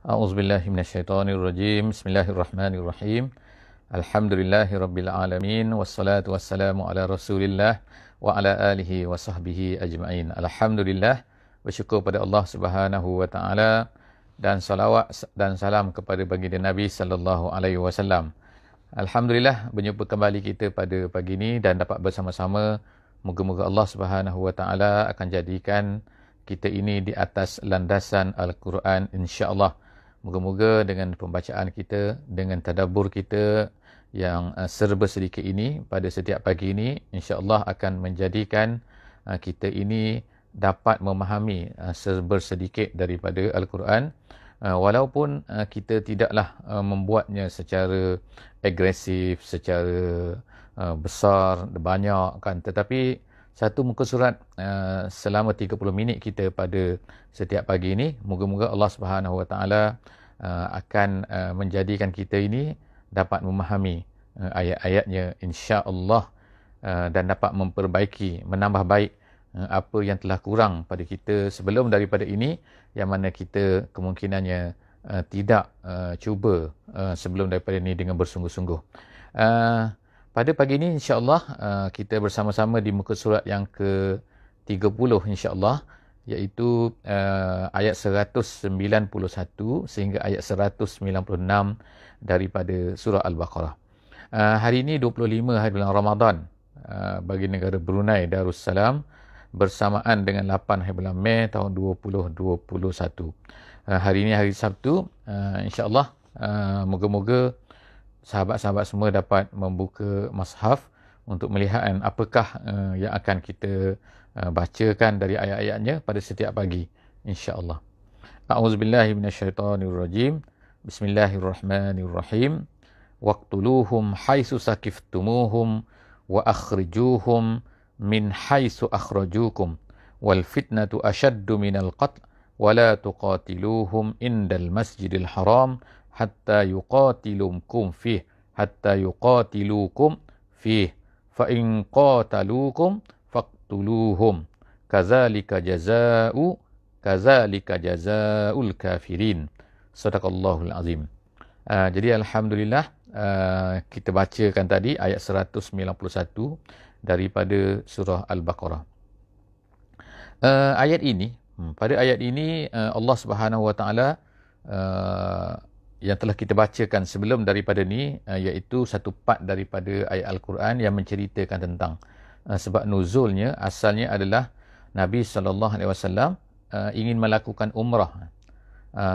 أعوذ بالله من الشيطان الرجيم بسم الله الرحمن الرحيم الحمد لله رب العالمين والصلاة والسلام على رسول الله وعلى آله وصحبه أجمعين dan salawat dan salam kepada baginda Nabi sallallahu alaihi wasallam. Alhamdulillah berjumpa kembali kita pada pagi ini dan dapat bersama-sama. Moga-moga Allah Subhanahu wa taala akan jadikan kita ini di atas landasan al-Quran insya-Allah. Moga-moga dengan pembacaan kita, dengan tadabur kita yang eh, serba sedikit ini pada setiap pagi ini insya-Allah akan menjadikan eh, kita ini dapat memahami eh, serba sedikit daripada al-Quran walaupun kita tidaklah membuatnya secara agresif, secara besar, banyak kan tetapi satu muka surat uh, selama 30 minit kita pada setiap pagi ini moga-moga Allah Subhanahu Wa Taala eh, akan uh, menjadikan kita ini dapat memahami uh, ayat-ayatnya insya-Allah uh, dan dapat memperbaiki menambah baik uh, apa yang telah kurang pada kita sebelum daripada ini yang mana kita kemungkinannya uh, tidak uh, cuba uh, sebelum daripada ini dengan bersungguh-sungguh uh, pada pagi ini insya-Allah uh, kita bersama-sama di muka surat yang ke 30 insya-Allah iaitu uh, ayat 191 sehingga ayat 196 daripada surah Al-Baqarah. Uh, hari ini 25 hari bulan Ramadan uh, bagi negara Brunei Darussalam bersamaan dengan 8 hari bulan Mei tahun 2021. Uh, hari ini hari Sabtu uh, insya-Allah uh, moga-moga sahabat-sahabat semua dapat membuka mushaf untuk melihat kan, apakah uh, yang akan kita uh, bacakan dari ayat-ayatnya pada setiap pagi insya-Allah. A'udzubillahi minasyaitonirrajim. Bismillahirrahmanirrahim. Waqtuluhum haitsu saqiftumuhum wa akhrijuhum min haitsu akhrajukum wal fitnatu ashaddu minal qatl wa tuqatiluhum indal masjidil haram hatta yuqatilukum fih hatta yuqatilukum fih fa in qatalukum faqtuluhum kazalika jazaa'u kazalika jazaa'ul kafirin sadaqallahul azim uh, jadi alhamdulillah uh, kita bacakan tadi ayat 191 daripada surah al-baqarah uh, ayat ini hmm, pada ayat ini uh, Allah Subhanahu wa taala uh, yang telah kita bacakan sebelum daripada ni eh, iaitu satu part daripada ayat al-Quran yang menceritakan tentang eh, sebab nuzulnya asalnya adalah Nabi sallallahu alaihi wasallam eh, ingin melakukan umrah.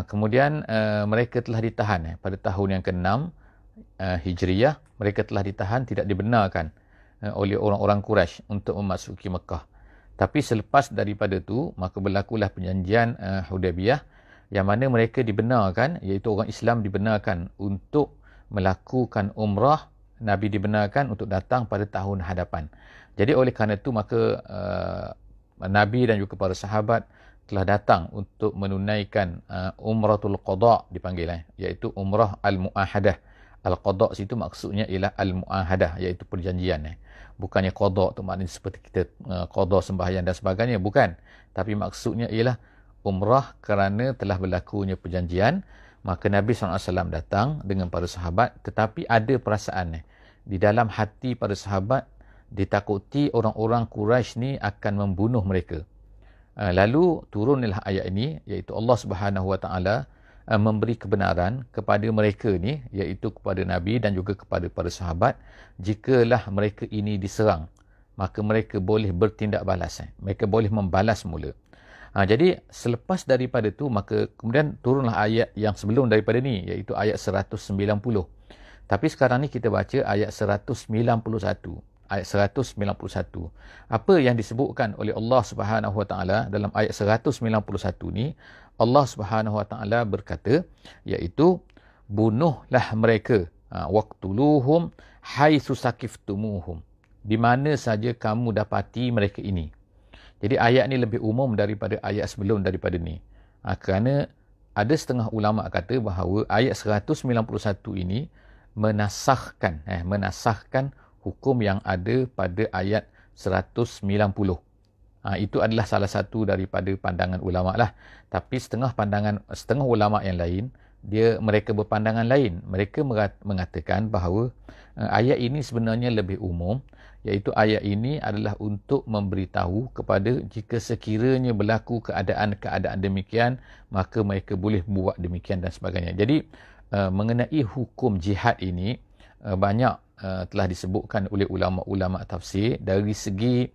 kemudian mereka telah ditahan pada tahun yang ke-6 Hijriah mereka telah ditahan tidak dibenarkan oleh orang-orang Quraisy untuk memasuki Mekah. Tapi selepas daripada tu maka berlakulah perjanjian Hudaybiyah uh, yang mana mereka dibenarkan iaitu orang Islam dibenarkan untuk melakukan umrah Nabi dibenarkan untuk datang pada tahun hadapan jadi oleh kerana itu maka uh, Nabi dan juga para sahabat telah datang untuk menunaikan uh, umratul qada dipanggil eh, iaitu umrah al-mu'ahadah al-qada situ maksudnya ialah al-mu'ahadah iaitu perjanjian eh. bukannya qada tu maknanya seperti kita uh, qada sembahyang dan sebagainya bukan tapi maksudnya ialah umrah kerana telah berlakunya perjanjian maka Nabi SAW datang dengan para sahabat tetapi ada perasaan di dalam hati para sahabat ditakuti orang-orang Quraisy ni akan membunuh mereka eh, lalu turunlah ayat ini iaitu Allah Subhanahu Wa Taala eh, memberi kebenaran kepada mereka ni iaitu kepada Nabi dan juga kepada para sahabat jikalah mereka ini diserang maka mereka boleh bertindak balas eh. mereka boleh membalas mula Ha, jadi selepas daripada itu maka kemudian turunlah ayat yang sebelum daripada ini, iaitu ayat 190. Tapi sekarang ni kita baca ayat 191. Ayat 191. Apa yang disebutkan oleh Allah Subhanahu Wa Taala dalam ayat 191 ni Allah Subhanahu Wa Taala berkata iaitu bunuhlah mereka ha, waqtuluhum haitsu sakiftumuhum di mana saja kamu dapati mereka ini. Jadi ayat ni lebih umum daripada ayat sebelum daripada ni. Ha, kerana ada setengah ulama kata bahawa ayat 191 ini menasahkan eh menasahkan hukum yang ada pada ayat 190. Ha, itu adalah salah satu daripada pandangan ulama lah. Tapi setengah pandangan setengah ulama yang lain dia mereka berpandangan lain. Mereka mengatakan bahawa eh, ayat ini sebenarnya lebih umum iaitu ayat ini adalah untuk memberitahu kepada jika sekiranya berlaku keadaan-keadaan demikian maka mereka boleh buat demikian dan sebagainya. Jadi uh, mengenai hukum jihad ini uh, banyak uh, telah disebutkan oleh ulama-ulama tafsir dari segi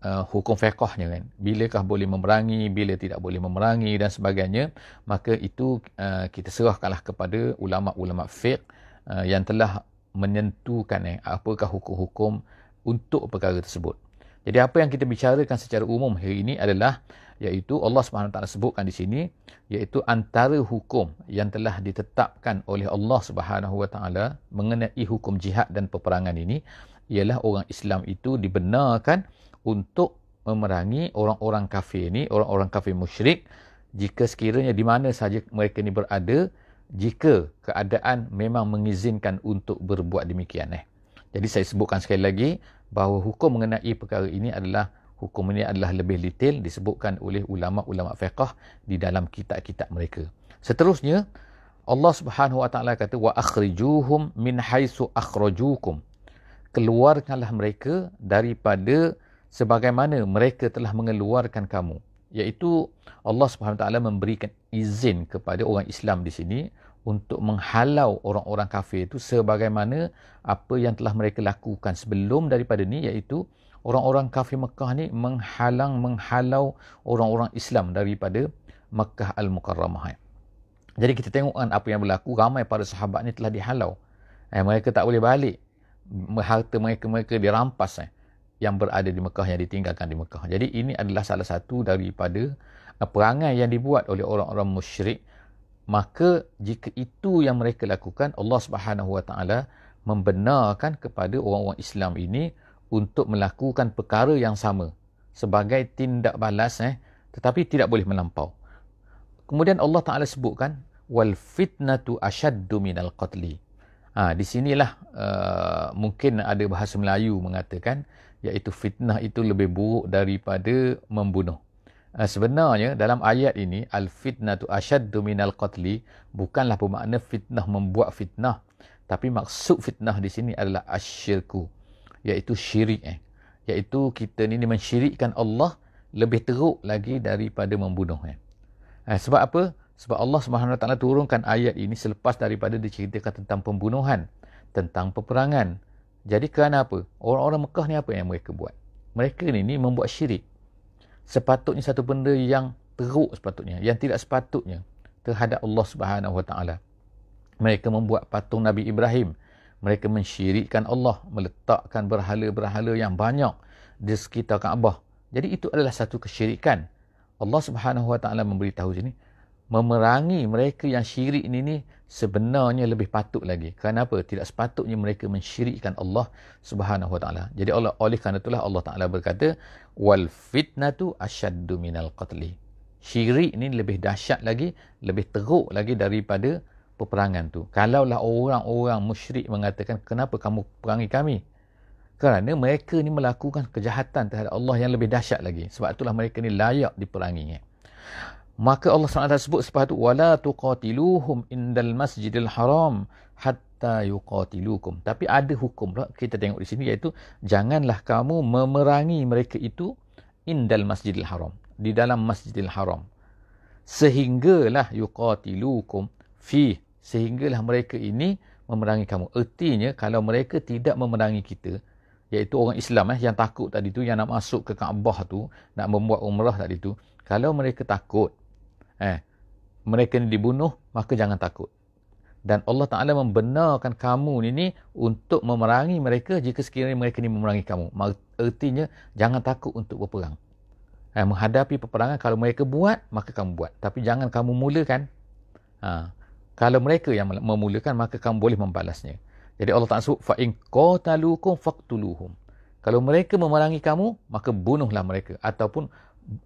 uh, hukum fiqahnya kan. Bilakah boleh memerangi, bila tidak boleh memerangi dan sebagainya, maka itu uh, kita serahkanlah kepada ulama-ulama fiqh uh, yang telah menyentuhkan eh, apakah hukum-hukum untuk perkara tersebut. Jadi apa yang kita bicarakan secara umum hari ini adalah iaitu Allah Subhanahu taala sebutkan di sini iaitu antara hukum yang telah ditetapkan oleh Allah Subhanahu taala mengenai hukum jihad dan peperangan ini ialah orang Islam itu dibenarkan untuk memerangi orang-orang kafir ini, orang-orang kafir musyrik jika sekiranya di mana saja mereka ini berada jika keadaan memang mengizinkan untuk berbuat demikian eh. Jadi saya sebutkan sekali lagi bahawa hukum mengenai perkara ini adalah hukum ini adalah lebih detail disebutkan oleh ulama-ulama fiqh di dalam kitab-kitab mereka. Seterusnya Allah Subhanahu Wa Taala kata wa akhrijuhum min haitsu akhrajukum. Keluarkanlah mereka daripada sebagaimana mereka telah mengeluarkan kamu. Yaitu Allah Subhanahu Wa Taala memberikan izin kepada orang Islam di sini untuk menghalau orang-orang kafir itu sebagaimana apa yang telah mereka lakukan sebelum daripada ini, iaitu orang-orang kafir Mekah ni menghalang menghalau orang-orang Islam daripada Mekah Al-Mukarramah. Jadi kita tengokkan apa yang berlaku ramai para sahabat ni telah dihalau. Eh, mereka tak boleh balik. Harta mereka-mereka dirampas eh, yang berada di Mekah yang ditinggalkan di Mekah. Jadi ini adalah salah satu daripada eh, perangai yang dibuat oleh orang-orang musyrik maka jika itu yang mereka lakukan Allah Subhanahu Wa Taala membenarkan kepada orang-orang Islam ini untuk melakukan perkara yang sama sebagai tindak balas eh tetapi tidak boleh melampau kemudian Allah Taala sebutkan wal fitnatu ashaddu minal qatli Ah, di sinilah uh, mungkin ada bahasa Melayu mengatakan iaitu fitnah itu lebih buruk daripada membunuh Ah, sebenarnya dalam ayat ini al fitnah fitnatu ashaddu minal qatli bukanlah bermakna fitnah membuat fitnah tapi maksud fitnah di sini adalah asyirku iaitu syirik eh iaitu kita ni, ni mensyirikkan Allah lebih teruk lagi daripada membunuh eh. eh sebab apa sebab Allah Subhanahu Wa Taala turunkan ayat ini selepas daripada diceritakan tentang pembunuhan tentang peperangan jadi kerana apa orang-orang Mekah ni apa yang mereka buat mereka ni ni membuat syirik sepatutnya satu benda yang teruk sepatutnya yang tidak sepatutnya terhadap Allah Subhanahu Wa Taala mereka membuat patung Nabi Ibrahim mereka mensyirikkan Allah meletakkan berhala-berhala yang banyak di sekitar Kaabah jadi itu adalah satu kesyirikan Allah Subhanahu Wa Taala memberitahu sini memerangi mereka yang syirik ini ni sebenarnya lebih patut lagi. Kenapa? Tidak sepatutnya mereka mensyirikkan Allah Subhanahu Wa Taala. Jadi Allah oleh kerana itulah Allah Taala berkata wal fitnatu asyaddu minal qatli. Syirik ini lebih dahsyat lagi, lebih teruk lagi daripada peperangan tu. Kalaulah orang-orang musyrik mengatakan kenapa kamu perangi kami? Kerana mereka ni melakukan kejahatan terhadap Allah yang lebih dahsyat lagi. Sebab itulah mereka ni layak diperanginya maka Allah SWT sebut sepatu wala tuqatiluhum indal masjidil haram hatta yuqatilukum tapi ada hukum pula kita tengok di sini iaitu janganlah kamu memerangi mereka itu indal masjidil haram di dalam masjidil haram sehinggalah yuqatilukum fi sehinggalah mereka ini memerangi kamu ertinya kalau mereka tidak memerangi kita iaitu orang Islam eh, yang takut tadi tu yang nak masuk ke Kaabah tu nak membuat umrah tadi tu kalau mereka takut eh mereka ni dibunuh maka jangan takut dan Allah Taala membenarkan kamu ni ni untuk memerangi mereka jika sekiranya mereka ni memerangi kamu artinya jangan takut untuk berperang eh menghadapi peperangan kalau mereka buat maka kamu buat tapi jangan kamu mulakan ha kalau mereka yang memulakan maka kamu boleh membalasnya jadi Allah Taala sebut fa in qatalukum kalau mereka memerangi kamu maka bunuhlah mereka ataupun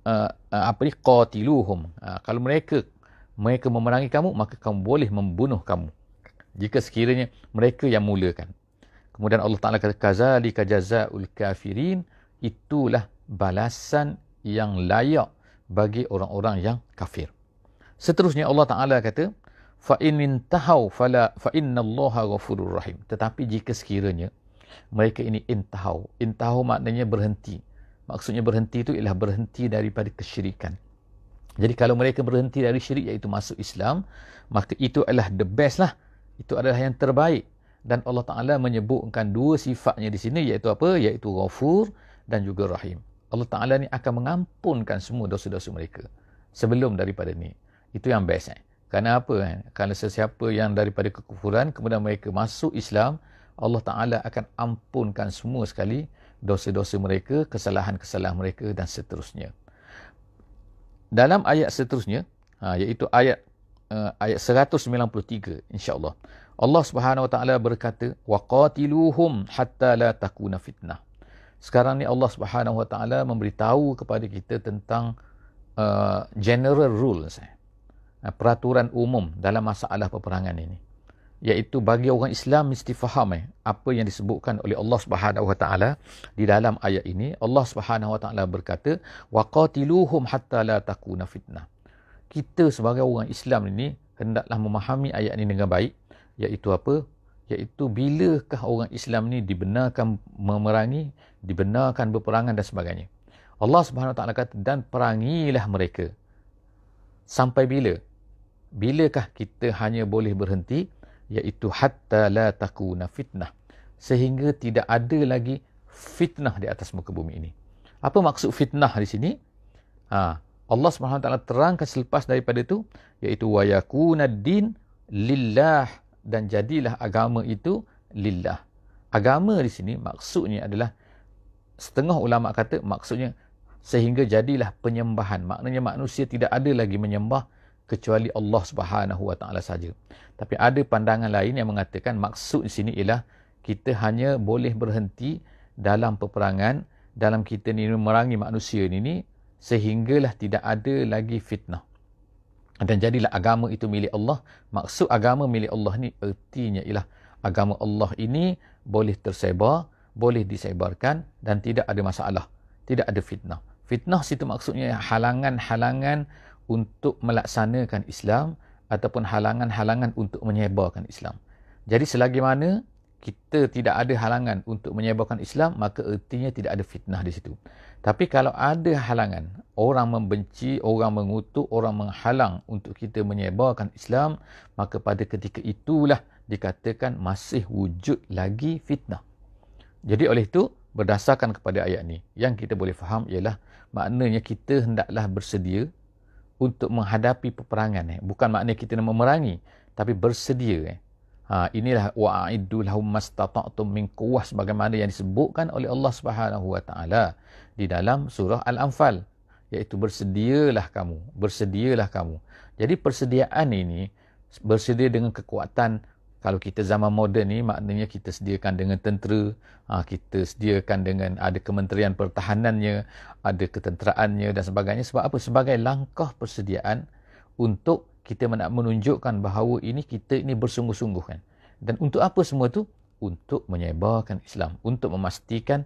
Uh, uh, apa ni qatiluhum uh, kalau mereka mereka memerangi kamu maka kamu boleh membunuh kamu jika sekiranya mereka yang mulakan kemudian Allah Taala kata kazalika jazaul kafirin itulah balasan yang layak bagi orang-orang yang kafir seterusnya Allah Taala kata fa in intahu fala fa innallaha ghafurur rahim tetapi jika sekiranya mereka ini intahu intahu maknanya berhenti maksudnya berhenti itu ialah berhenti daripada kesyirikan. Jadi kalau mereka berhenti dari syirik iaitu masuk Islam, maka itu adalah the best lah. Itu adalah yang terbaik. Dan Allah Ta'ala menyebutkan dua sifatnya di sini iaitu apa? Iaitu ghafur dan juga rahim. Allah Ta'ala ni akan mengampunkan semua dosa-dosa mereka sebelum daripada ni. Itu yang best eh. Kerana apa eh? Kerana sesiapa yang daripada kekufuran kemudian mereka masuk Islam, Allah Ta'ala akan ampunkan semua sekali dosa-dosa mereka, kesalahan-kesalahan mereka dan seterusnya. Dalam ayat seterusnya, ha, iaitu ayat uh, ayat 193 insya-Allah. Allah Subhanahu Wa Taala berkata, "Wa qatiluhum hatta la takuna fitnah." Sekarang ni Allah Subhanahu Wa Taala memberitahu kepada kita tentang uh, general rules. peraturan umum dalam masalah peperangan ini iaitu bagi orang Islam mesti faham eh, apa yang disebutkan oleh Allah Subhanahu Wa Taala di dalam ayat ini Allah Subhanahu Wa Taala berkata waqatiluhum hatta la takuna fitnah kita sebagai orang Islam ini hendaklah memahami ayat ini dengan baik iaitu apa iaitu bilakah orang Islam ini dibenarkan memerangi dibenarkan berperangan dan sebagainya Allah Subhanahu Wa Taala kata dan perangilah mereka sampai bila bilakah kita hanya boleh berhenti iaitu hatta la takuna fitnah sehingga tidak ada lagi fitnah di atas muka bumi ini. Apa maksud fitnah di sini? Ha, Allah swt terangkan selepas daripada itu iaitu wa yakuna din lillah dan jadilah agama itu lillah. Agama di sini maksudnya adalah setengah ulama kata maksudnya sehingga jadilah penyembahan. Maknanya manusia tidak ada lagi menyembah kecuali Allah Subhanahu Wa Taala saja. Tapi ada pandangan lain yang mengatakan maksud di sini ialah kita hanya boleh berhenti dalam peperangan dalam kita ni merangi manusia ni ni sehinggalah tidak ada lagi fitnah. Dan jadilah agama itu milik Allah. Maksud agama milik Allah ni ertinya ialah agama Allah ini boleh tersebar, boleh disebarkan dan tidak ada masalah. Tidak ada fitnah. Fitnah situ maksudnya halangan-halangan untuk melaksanakan Islam ataupun halangan-halangan untuk menyebarkan Islam. Jadi selagi mana kita tidak ada halangan untuk menyebarkan Islam, maka ertinya tidak ada fitnah di situ. Tapi kalau ada halangan, orang membenci, orang mengutuk, orang menghalang untuk kita menyebarkan Islam, maka pada ketika itulah dikatakan masih wujud lagi fitnah. Jadi oleh itu, berdasarkan kepada ayat ini, yang kita boleh faham ialah maknanya kita hendaklah bersedia untuk menghadapi peperangan eh. bukan makna kita nak memerangi tapi bersedia eh. ha, inilah wa'idu lahum mastata'tum min quwwah sebagaimana yang disebutkan oleh Allah Subhanahu di dalam surah al-anfal iaitu bersedialah kamu bersedialah kamu jadi persediaan ini bersedia dengan kekuatan kalau kita zaman moden ni maknanya kita sediakan dengan tentera ha, kita sediakan dengan ada kementerian pertahanannya ada ketenteraannya dan sebagainya sebab apa sebagai langkah persediaan untuk kita nak menunjukkan bahawa ini kita ini bersungguh-sungguh kan dan untuk apa semua tu untuk menyebarkan Islam untuk memastikan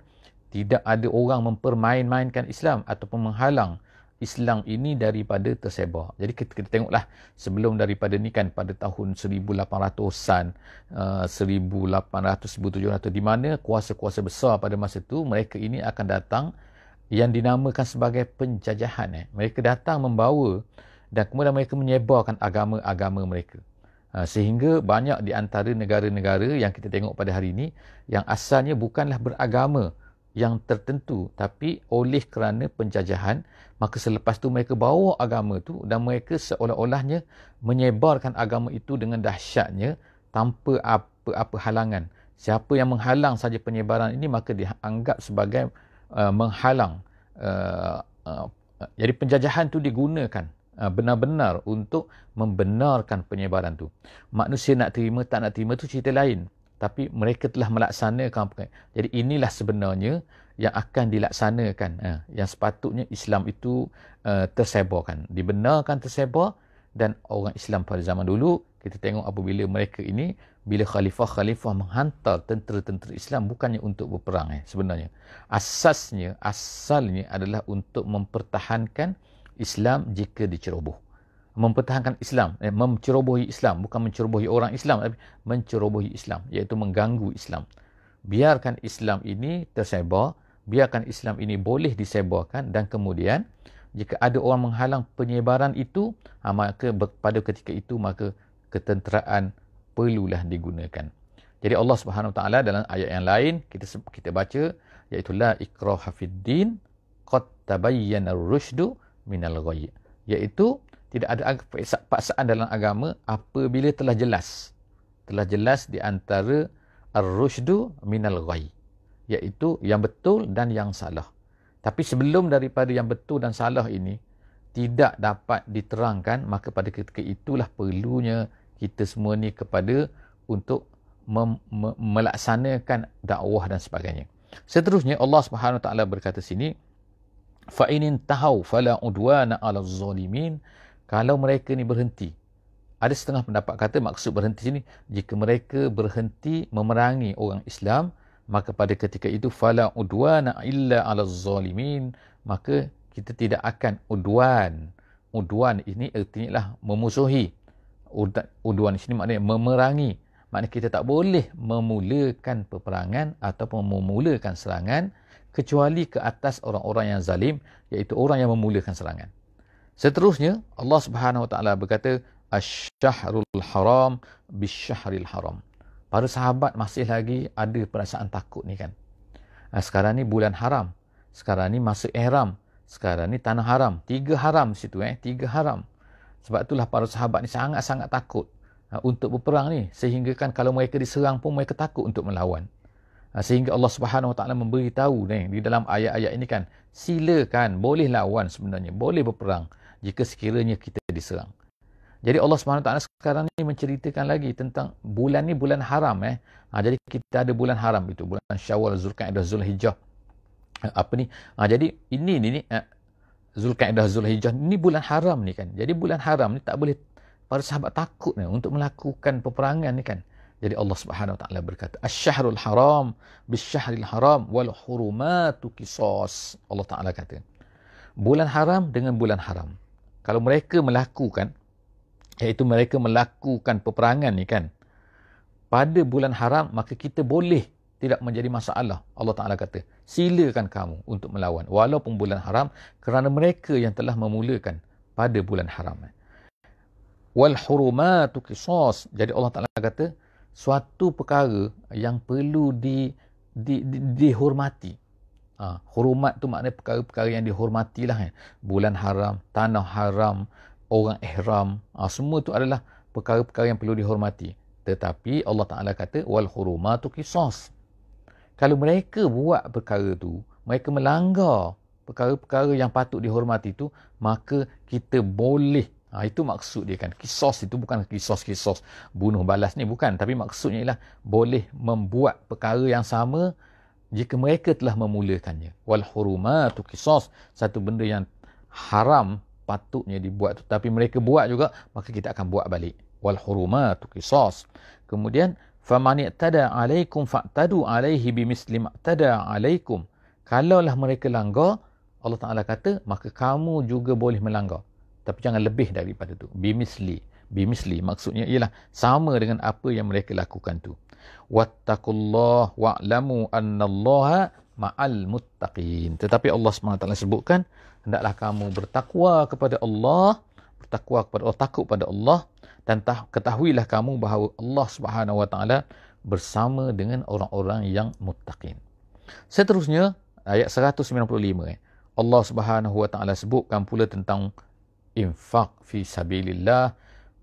tidak ada orang mempermain-mainkan Islam ataupun menghalang Islam ini daripada tersebar. Jadi kita, kita tengoklah sebelum daripada ni kan pada tahun 1800-an, uh, 1800-1700 di mana kuasa-kuasa besar pada masa itu mereka ini akan datang yang dinamakan sebagai penjajahan. Eh. Mereka datang membawa dan kemudian mereka menyebarkan agama-agama mereka. Uh, sehingga banyak di antara negara-negara yang kita tengok pada hari ini yang asalnya bukanlah beragama yang tertentu tapi oleh kerana penjajahan maka selepas tu mereka bawa agama tu dan mereka seolah-olahnya menyebarkan agama itu dengan dahsyatnya tanpa apa-apa halangan siapa yang menghalang saja penyebaran ini maka dianggap sebagai uh, menghalang uh, uh, jadi penjajahan tu digunakan uh, benar-benar untuk membenarkan penyebaran tu. Manusia nak terima tak nak terima tu cerita lain tapi mereka telah melaksanakan jadi inilah sebenarnya yang akan dilaksanakan eh, yang sepatutnya Islam itu uh, tersebarkan dibenarkan tersebar dan orang Islam pada zaman dulu kita tengok apabila mereka ini bila khalifah-khalifah menghantar tentera-tentera Islam bukannya untuk berperang eh, sebenarnya asasnya asalnya adalah untuk mempertahankan Islam jika diceroboh mempertahankan Islam, eh, mencerobohi Islam, bukan mencerobohi orang Islam tapi mencerobohi Islam iaitu mengganggu Islam. Biarkan Islam ini tersebar, biarkan Islam ini boleh disebarkan dan kemudian jika ada orang menghalang penyebaran itu, ha, maka pada ketika itu maka ketenteraan perlulah digunakan. Jadi Allah Subhanahu Wa Taala dalam ayat yang lain kita kita baca iaitu la ikraha fid din qad tabayyana ar-rusydu minal ghayy iaitu tidak ada paksaan dalam agama apabila telah jelas telah jelas di antara ar-rusydu minal ghay iaitu yang betul dan yang salah tapi sebelum daripada yang betul dan salah ini tidak dapat diterangkan maka pada ketika itulah perlunya kita semua ni kepada untuk melaksanakan dakwah dan sebagainya seterusnya Allah Subhanahu taala berkata sini fa in tahau fala udwana ala zalimin kalau mereka ni berhenti ada setengah pendapat kata maksud berhenti sini jika mereka berhenti memerangi orang Islam maka pada ketika itu fala udwana illa ala zalimin maka kita tidak akan udwan udwan ini artinya lah memusuhi udwan sini maknanya memerangi maknanya kita tak boleh memulakan peperangan atau memulakan serangan kecuali ke atas orang-orang yang zalim iaitu orang yang memulakan serangan Seterusnya Allah Subhanahu Wa Taala berkata asyahrul haram bisyahril haram. Para sahabat masih lagi ada perasaan takut ni kan. Ah, sekarang ni bulan haram. Sekarang ni masa ihram. Sekarang ni tanah haram. Tiga haram situ eh, tiga haram. Sebab itulah para sahabat ni sangat-sangat takut ah, untuk berperang ni sehingga kan kalau mereka diserang pun mereka takut untuk melawan. Ah, sehingga Allah Subhanahu Wa Taala memberitahu ni di dalam ayat-ayat ini kan silakan boleh lawan sebenarnya boleh berperang jika sekiranya kita diserang. Jadi Allah SWT sekarang ni menceritakan lagi tentang bulan ni bulan haram eh. Ha, jadi kita ada bulan haram itu. Bulan Syawal, Zulkaidah, Zulhijjah. Ha, apa ni? Ha, jadi ini eh, ni ni. Eh, Zulkaidah, Zulhijjah. Ini bulan haram ni kan. Jadi bulan haram ni tak boleh para sahabat takut ni untuk melakukan peperangan ni kan. Jadi Allah Subhanahu Wa Taala berkata, "Asyhurul haram bisyahril haram wal hurumatu qisas." Allah Taala kata. Bulan haram dengan bulan haram kalau mereka melakukan iaitu mereka melakukan peperangan ni kan pada bulan haram maka kita boleh tidak menjadi masalah Allah Taala kata silakan kamu untuk melawan walaupun bulan haram kerana mereka yang telah memulakan pada bulan haram wal hurumatu qisas jadi Allah Taala kata suatu perkara yang perlu di, di, di, di dihormati Ha, hurumat tu maknanya perkara-perkara yang dihormatilah kan. Bulan haram, tanah haram, orang ihram, ha, semua tu adalah perkara-perkara yang perlu dihormati. Tetapi Allah Taala kata wal hurumatu kisos. Kalau mereka buat perkara tu, mereka melanggar perkara-perkara yang patut dihormati tu, maka kita boleh Ha, itu maksud dia kan. Kisos itu bukan kisos-kisos bunuh balas ni. Bukan. Tapi maksudnya ialah boleh membuat perkara yang sama jika mereka telah memulakannya wal hurumatu qisas satu benda yang haram patutnya dibuat tapi mereka buat juga maka kita akan buat balik wal hurumatu qisas kemudian faman i'tada alaikum fa'tadu alaihi bimisli ma tada alaikum kalaulah mereka langgar Allah Taala kata maka kamu juga boleh melanggar tapi jangan lebih daripada itu bimisli bimisli maksudnya ialah sama dengan apa yang mereka lakukan tu wattaqullah wa'lamu annallaha ma'al muttaqin. Tetapi Allah SWT sebutkan, hendaklah kamu bertakwa kepada Allah, bertakwa kepada Allah, takut kepada Allah, dan ketahuilah kamu bahawa Allah Subhanahu Wa Taala bersama dengan orang-orang yang muttaqin. Seterusnya, ayat 195. Eh. Allah Subhanahu Wa Taala sebutkan pula tentang infaq fi sabilillah,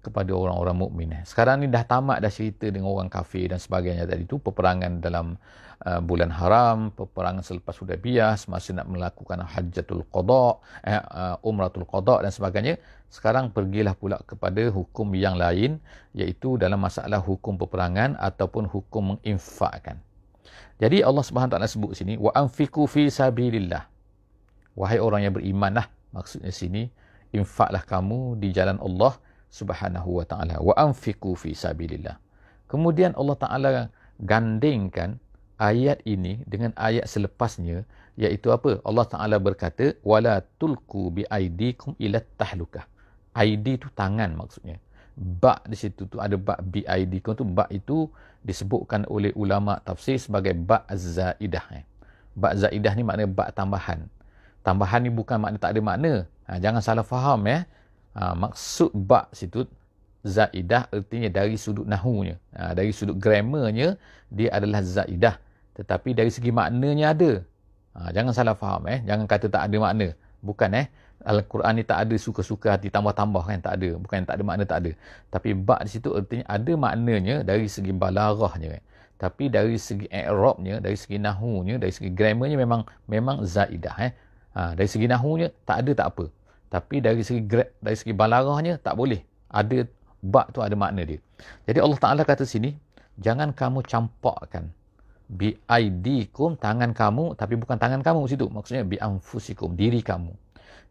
kepada orang-orang mukmin. Sekarang ni dah tamat dah cerita dengan orang kafir dan sebagainya tadi tu peperangan dalam uh, bulan haram, peperangan selepas sudah bias masih nak melakukan hajatul qada, eh, uh, umratul qada dan sebagainya. Sekarang pergilah pula kepada hukum yang lain iaitu dalam masalah hukum peperangan ataupun hukum menginfakkan. Jadi Allah Subhanahu taala sebut sini wa anfiqu fi sabilillah. Wahai orang yang berimanlah maksudnya sini infaklah kamu di jalan Allah subhanahu wa ta'ala wa anfiqu fi sabilillah. Kemudian Allah Ta'ala gandingkan ayat ini dengan ayat selepasnya iaitu apa? Allah Ta'ala berkata wala tulku bi aidikum ila tahlukah. ID tu tangan maksudnya. Bak di situ tu ada bak bi aidikum tu Bak itu disebutkan oleh ulama tafsir sebagai bak zaidah. Eh. Bak Ba zaidah ni maknanya bak tambahan. Tambahan ni bukan maknanya tak ada makna. Ha, jangan salah faham ya. Eh ha, maksud ba situ zaidah artinya dari sudut nahunya ha, dari sudut gramernya dia adalah zaidah tetapi dari segi maknanya ada ha, jangan salah faham eh jangan kata tak ada makna bukan eh Al-Quran ni tak ada suka-suka hati tambah-tambah kan tak ada bukan yang tak ada makna tak ada tapi ba di situ artinya ada maknanya dari segi balaghahnya kan? tapi dari segi i'rabnya dari segi nahunya dari segi gramernya memang memang zaidah eh ha, dari segi nahunya tak ada tak apa tapi dari segi dari segi balarahnya tak boleh. Ada bak tu ada makna dia. Jadi Allah Taala kata sini, jangan kamu campakkan bi aidikum tangan kamu tapi bukan tangan kamu situ. Maksudnya bi anfusikum diri kamu.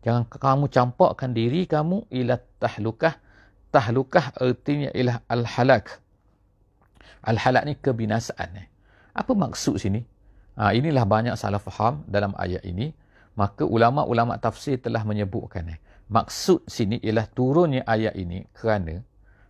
Jangan kamu campakkan diri kamu ila tahlukah. Tahlukah artinya ialah al-halak. Al-halak ni kebinasaan. Apa maksud sini? Ha, inilah banyak salah faham dalam ayat ini maka ulama-ulama tafsir telah menyebutkan eh, maksud sini ialah turunnya ayat ini kerana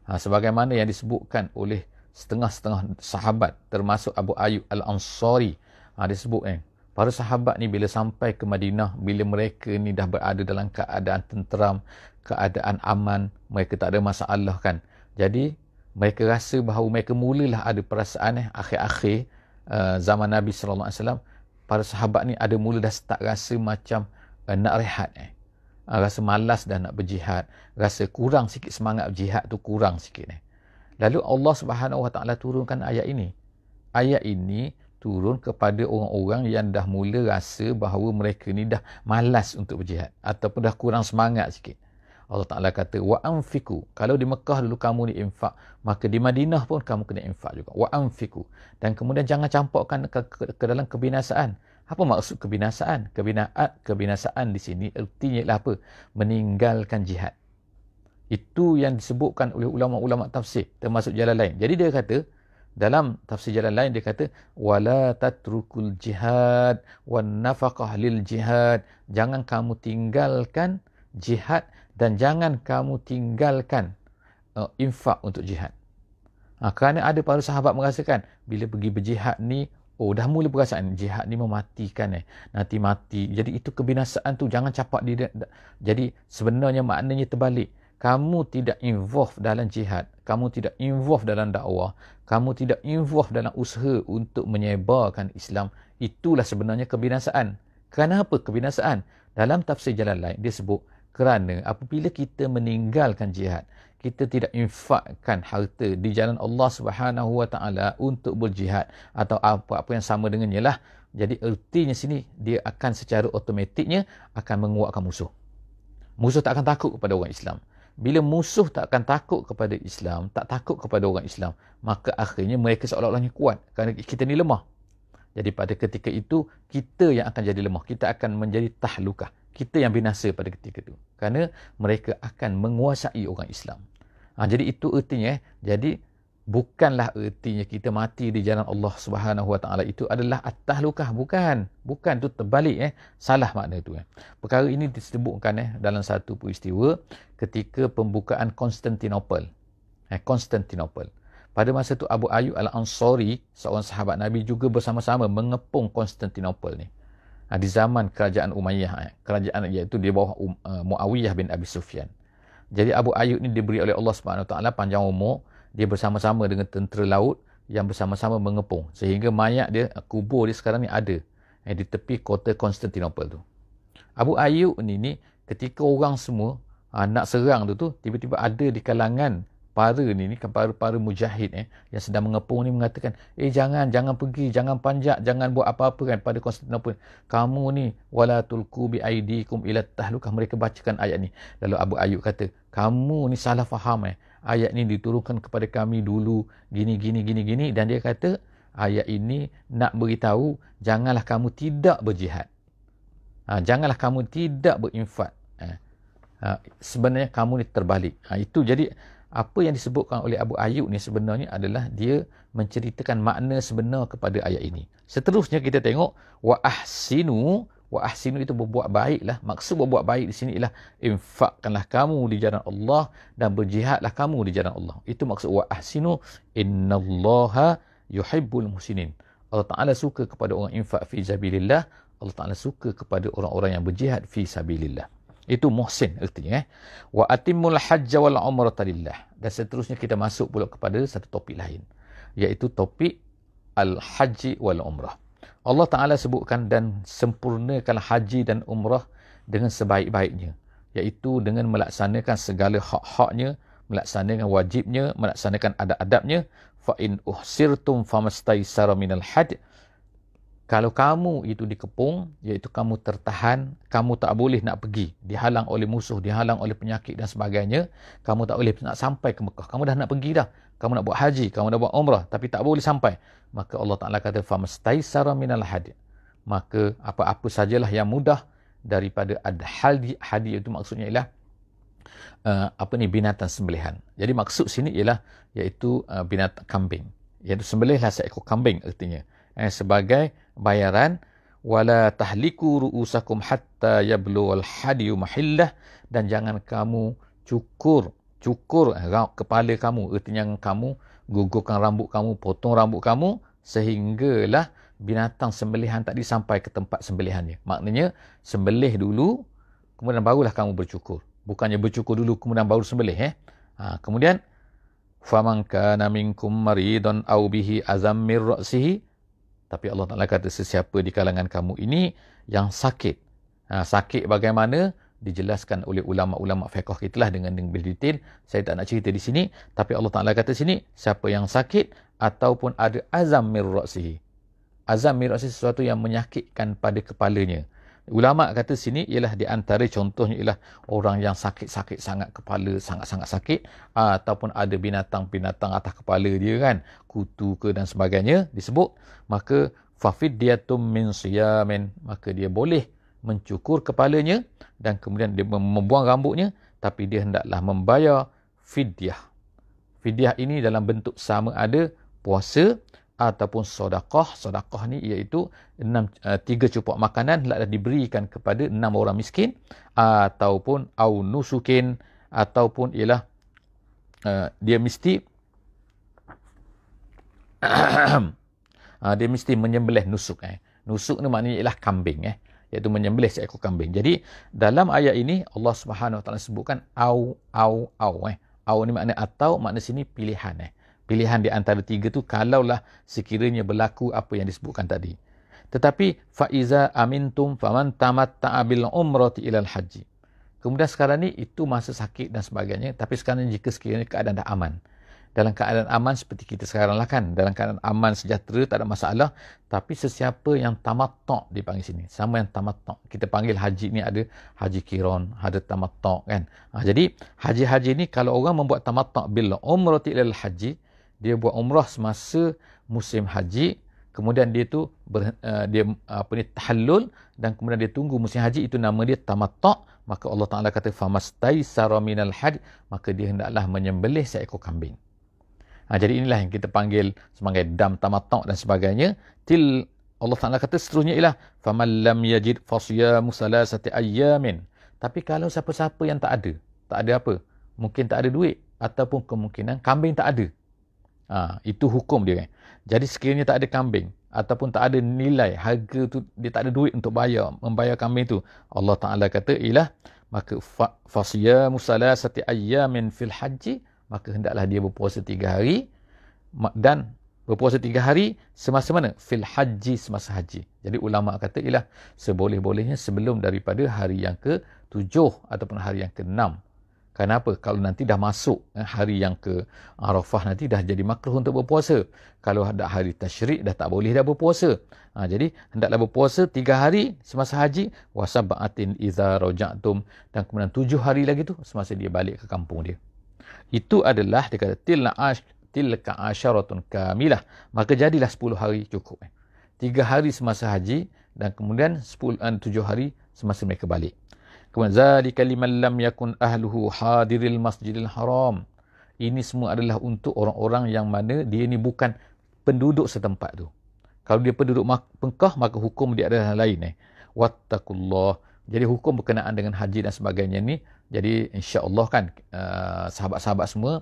ha, sebagaimana yang disebutkan oleh setengah-setengah sahabat termasuk Abu Ayyub Al-Ansari ha, dia sebut eh, para sahabat ni bila sampai ke Madinah bila mereka ni dah berada dalam keadaan tenteram keadaan aman mereka tak ada masalah kan jadi mereka rasa bahawa mereka mulalah ada perasaan eh, akhir-akhir uh, zaman Nabi sallallahu alaihi wasallam para sahabat ni ada mula dah start rasa macam uh, nak rehat eh. Uh, rasa malas dah nak berjihad, rasa kurang sikit semangat berjihad tu kurang sikit eh. Lalu Allah Subhanahu Wa Taala turunkan ayat ini. Ayat ini turun kepada orang-orang yang dah mula rasa bahawa mereka ni dah malas untuk berjihad ataupun dah kurang semangat sikit. Allah Ta'ala kata, wa'amfiku. Kalau di Mekah dulu kamu ni infak, maka di Madinah pun kamu kena infak juga. Wa'amfiku. Dan kemudian jangan campurkan ke, ke, ke dalam kebinasaan. Apa maksud kebinasaan? Kebinaan, kebinasaan di sini artinya ialah apa? Meninggalkan jihad. Itu yang disebutkan oleh ulama-ulama tafsir termasuk jalan lain. Jadi dia kata dalam tafsir jalan lain dia kata wala tatrukul jihad wan nafaqah lil jihad. Jangan kamu tinggalkan jihad dan jangan kamu tinggalkan uh, infak untuk jihad. Ha, kerana ada para sahabat merasakan bila pergi berjihad ni oh dah mula perasaan jihad ni mematikan eh nanti mati jadi itu kebinasaan tu jangan capak dia jadi sebenarnya maknanya terbalik kamu tidak involve dalam jihad kamu tidak involve dalam dakwah kamu tidak involve dalam usaha untuk menyebarkan Islam itulah sebenarnya kebinasaan Kenapa kebinasaan dalam tafsir jalan lain dia sebut kerana apabila kita meninggalkan jihad kita tidak infakkan harta di jalan Allah Subhanahu Wa Taala untuk berjihad atau apa-apa yang sama dengannya lah jadi ertinya sini dia akan secara automatiknya akan menguatkan musuh musuh tak akan takut kepada orang Islam bila musuh tak akan takut kepada Islam tak takut kepada orang Islam maka akhirnya mereka seolah-olahnya kuat kerana kita ni lemah jadi pada ketika itu kita yang akan jadi lemah kita akan menjadi tahlukah kita yang binasa pada ketika itu kerana mereka akan menguasai orang Islam ha, jadi itu ertinya eh. jadi bukanlah ertinya kita mati di jalan Allah Subhanahu itu adalah atah lukah bukan bukan itu terbalik eh salah makna itu eh. perkara ini disebutkan eh dalam satu peristiwa ketika pembukaan Konstantinopel eh Konstantinopel pada masa itu Abu Ayyub Al-Ansari seorang sahabat Nabi juga bersama-sama mengepung Konstantinopel ni Ah, di zaman kerajaan Umayyah eh, kerajaan iaitu di bawah um, uh, Muawiyah bin Abi Sufyan jadi Abu Ayyub ni diberi oleh Allah Subhanahu taala panjang umur dia bersama-sama dengan tentera laut yang bersama-sama mengepung sehingga mayat dia eh, kubur dia sekarang ni ada eh, di tepi kota Konstantinopel tu Abu Ayyub ni ni ketika orang semua uh, nak serang tu tu tiba-tiba ada di kalangan para ni ni kan para-para mujahid eh yang sedang mengepung ni mengatakan eh jangan jangan pergi jangan panjat jangan buat apa-apa kan pada Konstantinopel kamu ni wala tulku bi aidikum ila tahlukah mereka bacakan ayat ni lalu Abu Ayub kata kamu ni salah faham eh ayat ni diturunkan kepada kami dulu gini gini gini gini dan dia kata ayat ini nak beritahu janganlah kamu tidak berjihad ha, janganlah kamu tidak berinfak eh. ha, sebenarnya kamu ni terbalik ha, itu jadi apa yang disebutkan oleh Abu Ayub ni sebenarnya adalah dia menceritakan makna sebenar kepada ayat ini. Seterusnya kita tengok wa ahsinu wa ahsinu itu berbuat baiklah. Maksud berbuat baik di sini ialah infakkanlah kamu di jalan Allah dan berjihadlah kamu di jalan Allah. Itu maksud wa ahsinu innallaha yuhibbul muhsinin. Allah Taala suka kepada orang infak fi jabilillah. Allah Taala suka kepada orang-orang yang berjihad fi sabilillah itu muhsin artinya eh wa atimul hajj wal umrata lillah dan seterusnya kita masuk pula kepada satu topik lain iaitu topik al haji wal umrah Allah taala sebutkan dan sempurnakan haji dan umrah dengan sebaik-baiknya iaitu dengan melaksanakan segala hak-haknya melaksanakan wajibnya melaksanakan adab-adabnya fa in uhsirtum famastaisara minal hajj kalau kamu itu dikepung, iaitu kamu tertahan, kamu tak boleh nak pergi. Dihalang oleh musuh, dihalang oleh penyakit dan sebagainya. Kamu tak boleh nak sampai ke Mekah. Kamu dah nak pergi dah. Kamu nak buat haji, kamu dah buat umrah. Tapi tak boleh sampai. Maka Allah Ta'ala kata, فَمَسْتَيْسَرَ مِنَ الْحَدِيَ Maka apa-apa sajalah yang mudah daripada ad-haldi hadi itu maksudnya ialah uh, apa ni binatang sembelihan. Jadi maksud sini ialah iaitu uh, binatang kambing. Iaitu sembelihlah seekor kambing artinya eh, sebagai bayaran wala tahliku ru'usakum hatta yablu al hadiyu mahillah dan jangan kamu cukur cukur eh, kepala kamu artinya kamu gugurkan rambut kamu potong rambut kamu sehinggalah binatang sembelihan tadi sampai ke tempat sembelihannya maknanya sembelih dulu kemudian barulah kamu bercukur bukannya bercukur dulu kemudian baru sembelih eh ha, kemudian faman kana minkum maridun au bihi azam ra'sihi tapi Allah Ta'ala kata sesiapa di kalangan kamu ini yang sakit. Ha, sakit bagaimana? Dijelaskan oleh ulama-ulama fiqah kita lah dengan lebih detail. Saya tak nak cerita di sini. Tapi Allah Ta'ala kata sini, siapa yang sakit ataupun ada azam mirroksihi. Azam mirroksihi sesuatu yang menyakitkan pada kepalanya ulama kata sini ialah di antara contohnya ialah orang yang sakit-sakit sangat kepala sangat-sangat sakit ataupun ada binatang-binatang atas kepala dia kan kutu ke dan sebagainya disebut maka fafidiyatum min siyamin maka dia boleh mencukur kepalanya dan kemudian dia membuang rambutnya tapi dia hendaklah membayar fidyah fidyah ini dalam bentuk sama ada puasa ataupun sedekah. Sedekah ni iaitu 6 uh, 3 cupok makanan hendaklah diberikan kepada enam orang miskin ataupun au nusukin ataupun ialah uh, dia mesti eh, dia mesti menyembelih nusuk eh. Nusuk ni maknanya ialah kambing eh. Iaitu menyembelih seekor kambing. Jadi dalam ayat ini Allah Subhanahu Wa Taala sebutkan au au au eh. Au ni makna atau maknanya sini pilihan eh pilihan di antara tiga tu kalaulah sekiranya berlaku apa yang disebutkan tadi. Tetapi faiza amintum faman tamatta bil umrati ilal haji. Kemudian sekarang ni itu masa sakit dan sebagainya tapi sekarang ni, jika sekiranya keadaan dah aman. Dalam keadaan aman seperti kita sekarang lah kan. Dalam keadaan aman sejahtera tak ada masalah. Tapi sesiapa yang tamatok dipanggil sini. Sama yang tamatok. Kita panggil haji ni ada haji kiron. Ada tamatok kan. Ha, jadi haji-haji ni kalau orang membuat tamatok bila umrati ilal Haji dia buat umrah semasa musim haji kemudian dia tu ber, uh, dia apa ni tahallul dan kemudian dia tunggu musim haji itu nama dia tamattu maka Allah Taala kata famastai saraminal haj maka dia hendaklah menyembelih seekor kambing ha, jadi inilah yang kita panggil sebagai dam tamattu dan sebagainya til Allah Taala kata seterusnya ialah famal lam yajid fasyamu salasati ayamin tapi kalau siapa-siapa yang tak ada tak ada apa mungkin tak ada duit ataupun kemungkinan kambing tak ada Ha, itu hukum dia. Kan. Jadi sekiranya tak ada kambing ataupun tak ada nilai harga tu dia tak ada duit untuk bayar membayar kambing tu. Allah Taala kata ialah maka fa, fasiya musalasati ayyamin fil haji maka hendaklah dia berpuasa tiga hari dan berpuasa tiga hari semasa mana? Fil haji semasa haji. Jadi ulama kata ialah seboleh-bolehnya sebelum daripada hari yang ke tujuh ataupun hari yang ke enam. Kenapa? Kalau nanti dah masuk eh, hari yang ke Arafah nanti dah jadi makruh untuk berpuasa. Kalau ada hari tashrik dah tak boleh dah berpuasa. Ha, jadi hendaklah berpuasa tiga hari semasa haji. Wasabatin iza Dan kemudian tujuh hari lagi tu semasa dia balik ke kampung dia. Itu adalah dia kata tilna ash tilka asharatun kamilah. Maka jadilah sepuluh hari cukup. Eh. Tiga hari semasa haji dan kemudian sepuluh, eh, tujuh hari semasa mereka balik. Kemudian zalika liman lam yakun ahluhu hadiril masjidil haram. Ini semua adalah untuk orang-orang yang mana dia ni bukan penduduk setempat tu. Kalau dia penduduk Mekah maka hukum dia adalah lain eh. Wattakullah. Jadi hukum berkenaan dengan haji dan sebagainya ni jadi insya-Allah kan eh, sahabat-sahabat uh, semua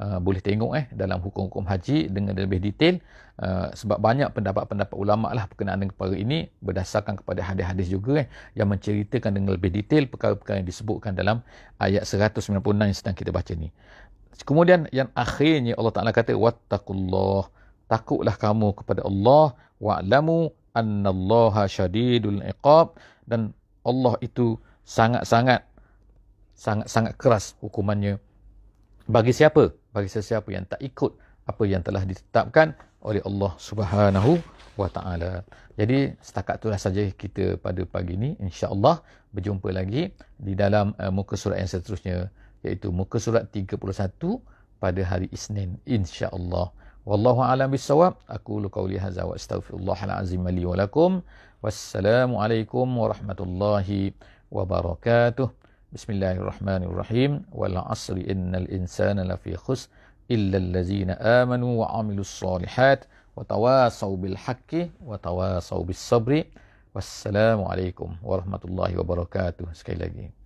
Ah, boleh tengok eh dalam hukum-hukum haji dengan lebih detail uh, sebab banyak pendapat-pendapat ulama lah berkenaan dengan perkara ini berdasarkan kepada hadis-hadis juga eh yang menceritakan dengan lebih detail perkara-perkara yang disebutkan dalam ayat 199 yang sedang kita baca ni. Kemudian yang akhirnya Allah Taala kata wattaqullah takutlah kamu kepada Allah wa wa'lamu annallaha syadidul iqab dan Allah itu sangat-sangat sangat-sangat keras hukumannya bagi siapa? bagi sesiapa yang tak ikut apa yang telah ditetapkan oleh Allah Subhanahu wa taala. Jadi setakat itulah saja kita pada pagi ini insya-Allah berjumpa lagi di dalam uh, muka surat yang seterusnya iaitu muka surat 31 pada hari Isnin insya-Allah. Wallahu a'lam bissawab. Aku qauli hadza wa astaghfirullahal azim li wa lakum. Wassalamualaikum warahmatullahi wabarakatuh. بسم الله الرحمن الرحيم والعصر إن الإنسان لفي خسر إلا الذين آمنوا وعملوا الصالحات وتواصوا بالحق وتواصوا بالصبر والسلام عليكم ورحمة الله وبركاته سكي لجيم.